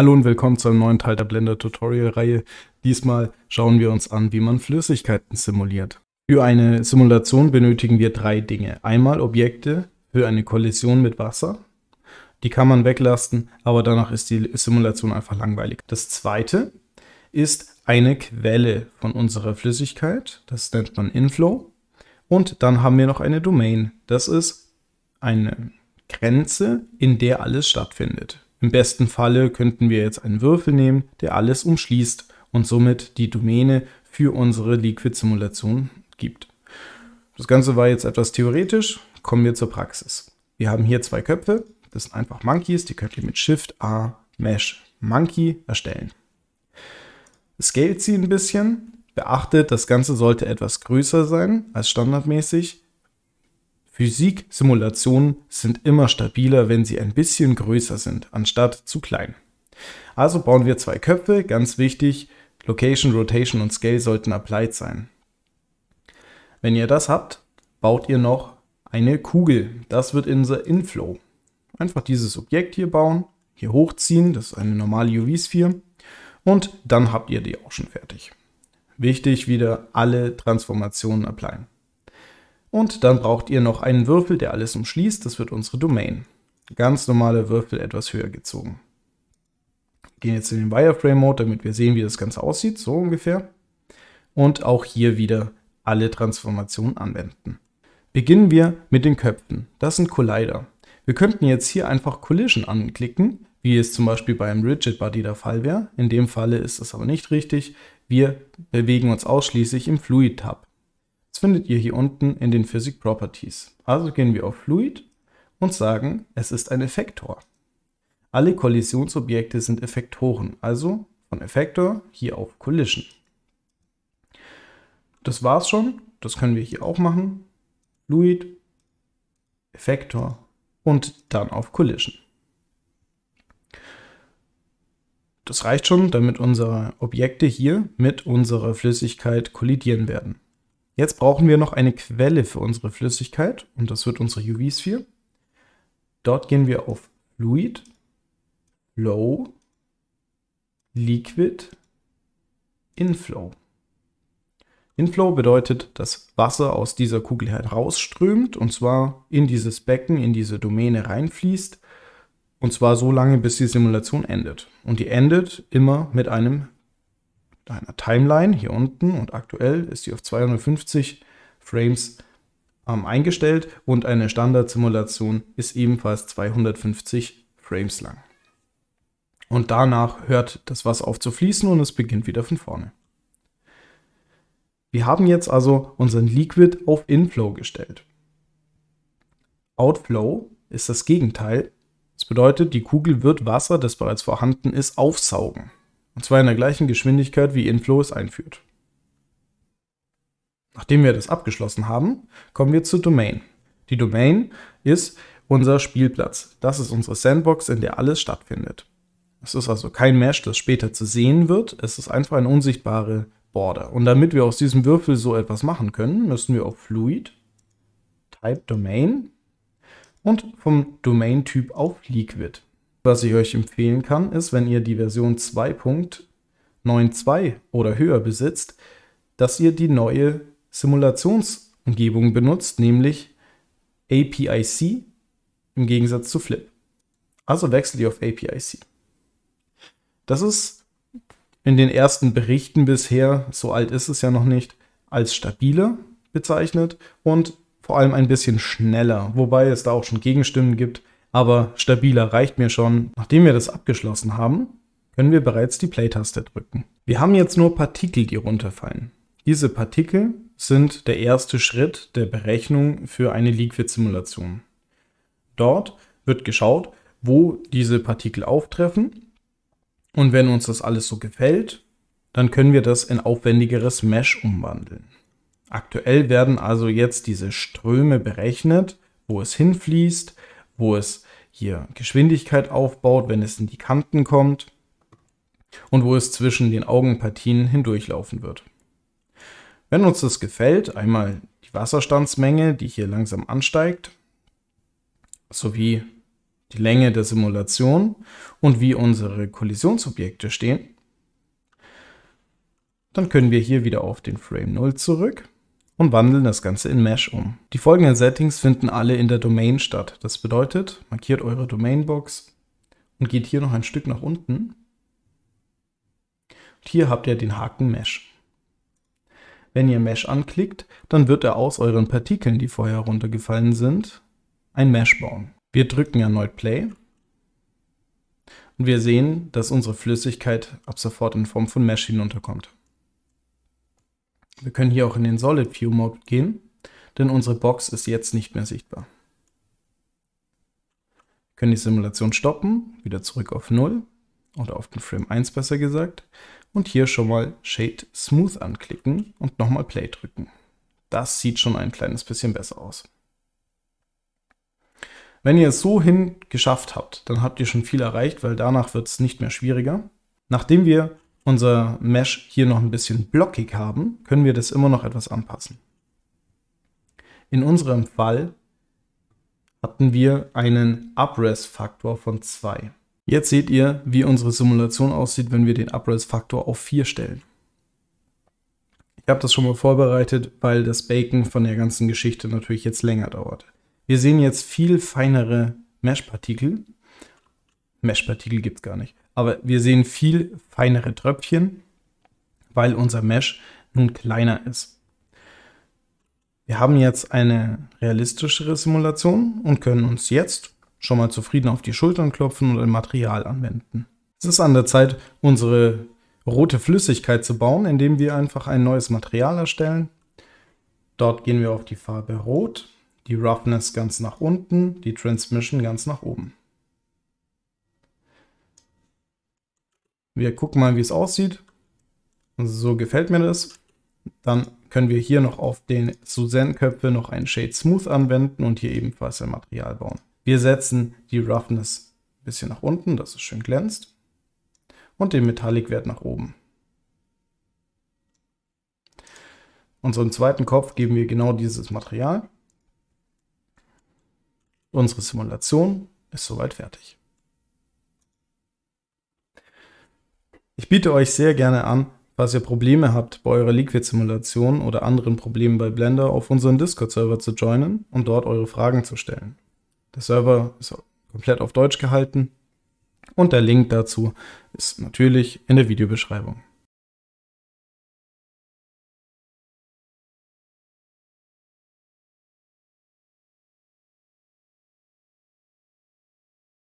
Hallo und willkommen zu einem neuen Teil der Blender Tutorial Reihe. Diesmal schauen wir uns an, wie man Flüssigkeiten simuliert. Für eine Simulation benötigen wir drei Dinge. Einmal Objekte für eine Kollision mit Wasser. Die kann man weglassen, aber danach ist die Simulation einfach langweilig. Das zweite ist eine Quelle von unserer Flüssigkeit. Das nennt man Inflow. Und dann haben wir noch eine Domain. Das ist eine Grenze, in der alles stattfindet. Im besten Falle könnten wir jetzt einen Würfel nehmen, der alles umschließt und somit die Domäne für unsere Liquid-Simulation gibt. Das Ganze war jetzt etwas theoretisch, kommen wir zur Praxis. Wir haben hier zwei Köpfe, das sind einfach Monkeys, die könnt ihr mit Shift A Mesh Monkey erstellen. Scaled sie ein bisschen, beachtet, das Ganze sollte etwas größer sein als standardmäßig, Physiksimulationen sind immer stabiler, wenn sie ein bisschen größer sind, anstatt zu klein. Also bauen wir zwei Köpfe, ganz wichtig, Location, Rotation und Scale sollten applied sein. Wenn ihr das habt, baut ihr noch eine Kugel. Das wird unser Inflow. Einfach dieses Objekt hier bauen, hier hochziehen, das ist eine normale UV-Sphere und dann habt ihr die auch schon fertig. Wichtig wieder alle Transformationen applyen. Und dann braucht ihr noch einen Würfel, der alles umschließt. Das wird unsere Domain. Ganz normale Würfel etwas höher gezogen. Gehen jetzt in den Wireframe-Mode, damit wir sehen, wie das Ganze aussieht. So ungefähr. Und auch hier wieder alle Transformationen anwenden. Beginnen wir mit den Köpfen. Das sind Collider. Wir könnten jetzt hier einfach Collision anklicken, wie es zum Beispiel beim Rigid Body der Fall wäre. In dem Falle ist das aber nicht richtig. Wir bewegen uns ausschließlich im Fluid Tab findet ihr hier unten in den Physik Properties. Also gehen wir auf Fluid und sagen, es ist ein Effektor. Alle Kollisionsobjekte sind Effektoren, also von Effektor hier auf Collision. Das war's schon, das können wir hier auch machen. Fluid, Effektor und dann auf Collision. Das reicht schon, damit unsere Objekte hier mit unserer Flüssigkeit kollidieren werden. Jetzt brauchen wir noch eine Quelle für unsere Flüssigkeit und das wird unsere UV-Sphere. Dort gehen wir auf Fluid, Flow, Liquid, Inflow. Inflow bedeutet, dass Wasser aus dieser Kugel herausströmt und zwar in dieses Becken, in diese Domäne reinfließt und zwar so lange, bis die Simulation endet. Und die endet immer mit einem deiner Timeline hier unten und aktuell ist sie auf 250 Frames ähm, eingestellt und eine Standardsimulation ist ebenfalls 250 Frames lang. Und danach hört das Wasser auf zu fließen und es beginnt wieder von vorne. Wir haben jetzt also unseren Liquid auf Inflow gestellt. Outflow ist das Gegenteil. Das bedeutet, die Kugel wird Wasser, das bereits vorhanden ist, aufsaugen. Und zwar in der gleichen Geschwindigkeit, wie Inflow es einführt. Nachdem wir das abgeschlossen haben, kommen wir zur Domain. Die Domain ist unser Spielplatz. Das ist unsere Sandbox, in der alles stattfindet. Es ist also kein Mesh, das später zu sehen wird. Es ist einfach eine unsichtbare Border. Und damit wir aus diesem Würfel so etwas machen können, müssen wir auf Fluid, Type Domain und vom Domain-Typ auf Liquid. Was ich euch empfehlen kann, ist, wenn ihr die Version 2.92 oder höher besitzt, dass ihr die neue Simulationsumgebung benutzt, nämlich APIC im Gegensatz zu Flip. Also wechselt ihr auf APIC. Das ist in den ersten Berichten bisher, so alt ist es ja noch nicht, als stabiler bezeichnet und vor allem ein bisschen schneller, wobei es da auch schon Gegenstimmen gibt, aber stabiler reicht mir schon. Nachdem wir das abgeschlossen haben, können wir bereits die Play-Taste drücken. Wir haben jetzt nur Partikel, die runterfallen. Diese Partikel sind der erste Schritt der Berechnung für eine Liquid-Simulation. Dort wird geschaut, wo diese Partikel auftreffen. Und wenn uns das alles so gefällt, dann können wir das in aufwendigeres Mesh umwandeln. Aktuell werden also jetzt diese Ströme berechnet, wo es hinfließt, wo es hier Geschwindigkeit aufbaut, wenn es in die Kanten kommt und wo es zwischen den Augenpartien hindurchlaufen wird. Wenn uns das gefällt, einmal die Wasserstandsmenge, die hier langsam ansteigt, sowie die Länge der Simulation und wie unsere Kollisionsobjekte stehen, dann können wir hier wieder auf den Frame 0 zurück und wandeln das Ganze in Mesh um. Die folgenden Settings finden alle in der Domain statt. Das bedeutet, markiert eure Domainbox und geht hier noch ein Stück nach unten. Und hier habt ihr den Haken Mesh. Wenn ihr Mesh anklickt, dann wird er aus euren Partikeln, die vorher runtergefallen sind, ein Mesh bauen. Wir drücken erneut Play und wir sehen, dass unsere Flüssigkeit ab sofort in Form von Mesh hinunterkommt. Wir können hier auch in den Solid View Mode gehen, denn unsere Box ist jetzt nicht mehr sichtbar. Wir können die Simulation stoppen, wieder zurück auf 0 oder auf den Frame 1 besser gesagt und hier schon mal Shade Smooth anklicken und nochmal Play drücken. Das sieht schon ein kleines bisschen besser aus. Wenn ihr es so hin geschafft habt, dann habt ihr schon viel erreicht, weil danach wird es nicht mehr schwieriger. Nachdem wir unser Mesh hier noch ein bisschen blockig haben, können wir das immer noch etwas anpassen. In unserem Fall hatten wir einen Upres-Faktor von 2. Jetzt seht ihr, wie unsere Simulation aussieht, wenn wir den Upres-Faktor auf 4 stellen. Ich habe das schon mal vorbereitet, weil das Baken von der ganzen Geschichte natürlich jetzt länger dauert. Wir sehen jetzt viel feinere Mesh-Partikel. Mesh-Partikel gibt es gar nicht. Aber wir sehen viel feinere Tröpfchen, weil unser Mesh nun kleiner ist. Wir haben jetzt eine realistischere Simulation und können uns jetzt schon mal zufrieden auf die Schultern klopfen und ein Material anwenden. Es ist an der Zeit, unsere rote Flüssigkeit zu bauen, indem wir einfach ein neues Material erstellen. Dort gehen wir auf die Farbe Rot, die Roughness ganz nach unten, die Transmission ganz nach oben. Wir gucken mal, wie es aussieht. So gefällt mir das. Dann können wir hier noch auf den Suzanne-Köpfe noch einen Shade Smooth anwenden und hier ebenfalls ein Material bauen. Wir setzen die Roughness ein bisschen nach unten, dass es schön glänzt. Und den Metallic-Wert nach oben. Unserem zweiten Kopf geben wir genau dieses Material. Unsere Simulation ist soweit fertig. Ich biete euch sehr gerne an, falls ihr Probleme habt bei eurer Liquid-Simulation oder anderen Problemen bei Blender, auf unseren Discord-Server zu joinen und dort eure Fragen zu stellen. Der Server ist komplett auf Deutsch gehalten und der Link dazu ist natürlich in der Videobeschreibung.